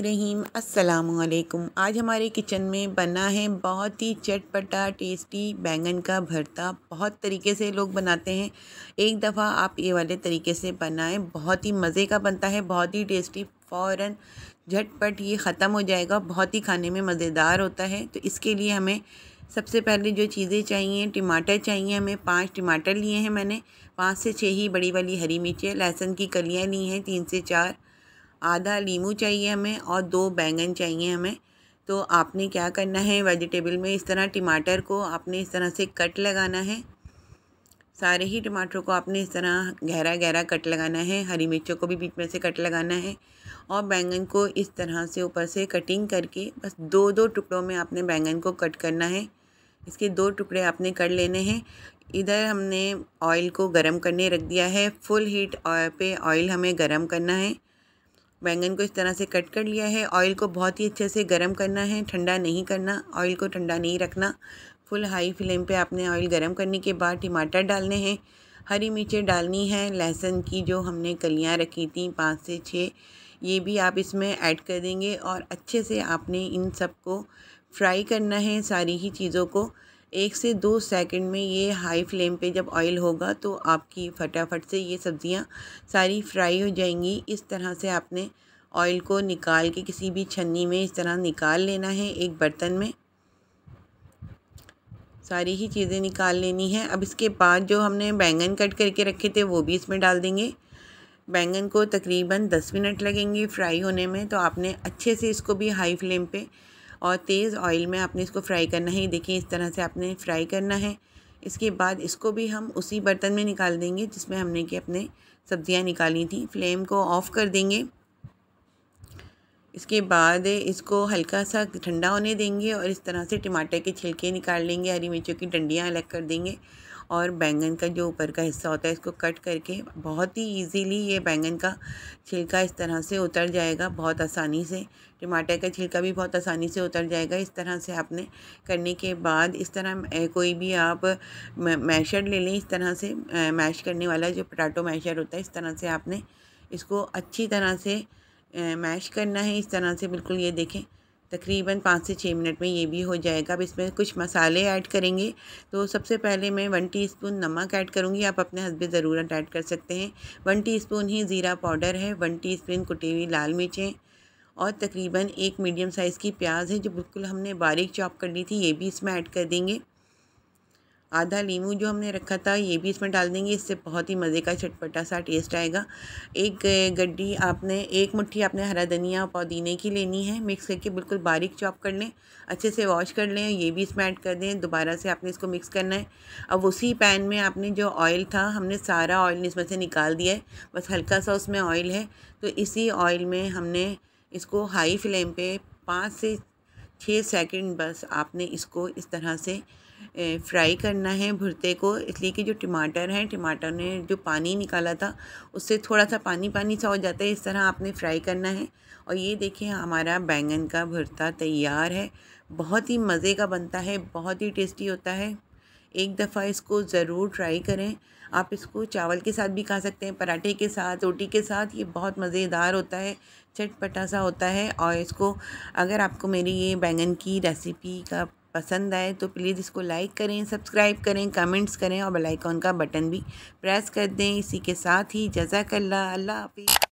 रहीम अस्सलाम आज हमारे किचन में बना है बहुत ही चटपटा टेस्टी बैंगन का भरता बहुत तरीके से लोग बनाते हैं एक दफ़ा आप ये वाले तरीके से बनाएं बहुत ही मज़े का बनता है बहुत ही टेस्टी फ़ौर झटपट ये ख़त्म हो जाएगा बहुत ही खाने में मज़ेदार होता है तो इसके लिए हमें सबसे पहले जो चीज़ें चाहिए टमाटर चाहिए हमें पाँच टमाटर लिए हैं मैंने पाँच से छः ही बड़ी वाली हरी मिर्चें लहसुन की कलियाँ ली हैं तीन से चार आधा लीमू चाहिए हमें और दो बैंगन चाहिए हमें तो आपने क्या करना है वेजिटेबल में इस तरह टमाटर को आपने इस तरह से कट लगाना है सारे ही टमाटरों को आपने इस तरह गहरा गहरा कट लगाना है हरी मिर्चों को भी बीच में से कट लगाना है और बैंगन को इस तरह से ऊपर से कटिंग करके बस दो दो टुकड़ों में आपने बैंगन को कट करना है इसके दो टुकड़े आपने कर लेने हैं इधर हमने ऑयल को गरम करने रख दिया है फुल हीट पे ऑयल हमें गरम करना है बैंगन को इस तरह से कट कर लिया है ऑयल को बहुत ही अच्छे से गर्म करना है ठंडा नहीं करना ऑयल को ठंडा नहीं रखना फुल हाई फ्लेम पे आपने ऑयल गर्म करने के बाद टमाटर डालने हैं हरी मिर्चें डालनी है लहसुन की जो हमने कलियाँ रखी थी पाँच से छः ये भी आप इसमें ऐड कर देंगे और अच्छे से आपने इन सब को फ्राई करना है सारी ही चीज़ों को एक से दो सेकंड में ये हाई फ्लेम पे जब ऑयल होगा तो आपकी फटाफट से ये सब्ज़ियाँ सारी फ्राई हो जाएंगी इस तरह से आपने ऑयल को निकाल के किसी भी छन्नी में इस तरह निकाल लेना है एक बर्तन में सारी ही चीज़ें निकाल लेनी है अब इसके बाद जो हमने बैंगन कट करके रखे थे वो भी इसमें डाल देंगे बैंगन को तकरीबन दस मिनट लगेंगे फ्राई होने में तो आपने अच्छे से इसको भी हाई फ्लेम पे और तेज़ ऑयल में आपने इसको फ्राई करना है देखिए इस तरह से आपने फ्राई करना है इसके बाद इसको भी हम उसी बर्तन में निकाल देंगे जिसमें हमने कि अपने सब्ज़ियाँ निकाली थी फ्लेम को ऑफ़ कर देंगे इसके बाद इसको हल्का सा ठंडा होने देंगे और इस तरह से टमाटर के छिलके निकाल लेंगे हरी मिर्चों की डंडियाँ अलग कर देंगे और बैंगन का जो ऊपर का हिस्सा होता है इसको कट करके बहुत ही इजीली ये बैंगन का छिलका इस तरह से उतर जाएगा बहुत आसानी से टमाटर का छिलका भी बहुत आसानी से उतर जाएगा इस तरह से आपने करने के बाद इस तरह कोई भी आप मैशर ले लें इस तरह से मैश करने वाला जो पटाटो मैशर होता है इस तरह से आपने इसको अच्छी तरह से मैश करना है इस तरह से बिल्कुल ये देखें तकरीबन पाँच से छः मिनट में ये भी हो जाएगा अब इसमें कुछ मसाले ऐड करेंगे तो सबसे पहले मैं वन टीस्पून नमक ऐड करूँगी आप अपने हसबे ज़रूरत ऐड कर सकते हैं वन टीस्पून ही ज़ीरा पाउडर है वन टीस्पून कुटी हुई लाल मिर्चें और तकरीबन एक मीडियम साइज़ की प्याज है जो बिल्कुल हमने बारीक चॉप कर ली थी ये भी इसमें ऐड कर देंगे आधा नींबू जो हमने रखा था ये भी इसमें डाल देंगे इससे बहुत ही मज़े का चटपटा सा टेस्ट आएगा एक गड्डी आपने एक मुट्ठी आपने हरा धनिया पुदीने की लेनी है मिक्स करके बिल्कुल बारीक चॉप कर लें अच्छे से वॉश कर लें ये भी इसमें ऐड कर दें दोबारा से आपने इसको मिक्स करना है अब उसी पैन में आपने जो ऑयल था हमने सारा ऑयल इसमें से निकाल दिया है बस हल्का सा उसमें ऑयल है तो इसी ऑयल में हमने इसको हाई फ्लेम पर पाँच से छः सेकंड बस आपने इसको इस तरह से फ्राई करना है भुरते को इसलिए कि जो टमाटर है टमाटर ने जो पानी निकाला था उससे थोड़ा सा पानी पानी सा हो जाता है इस तरह आपने फ्राई करना है और ये देखिए हमारा बैंगन का भुरता तैयार है बहुत ही मज़े का बनता है बहुत ही टेस्टी होता है एक दफ़ा इसको ज़रूर ट्राई करें आप इसको चावल के साथ भी खा सकते हैं पराठे के साथ रोटी के साथ ये बहुत मज़ेदार होता है चटपटा सा होता है और इसको अगर आपको मेरी ये बैंगन की रेसिपी का पसंद आए तो प्लीज़ इसको लाइक करें सब्सक्राइब करें कमेंट्स करें और बेल आइकॉन का बटन भी प्रेस कर दें इसी के साथ ही जजाकल्ला अल्लाह हाफिज़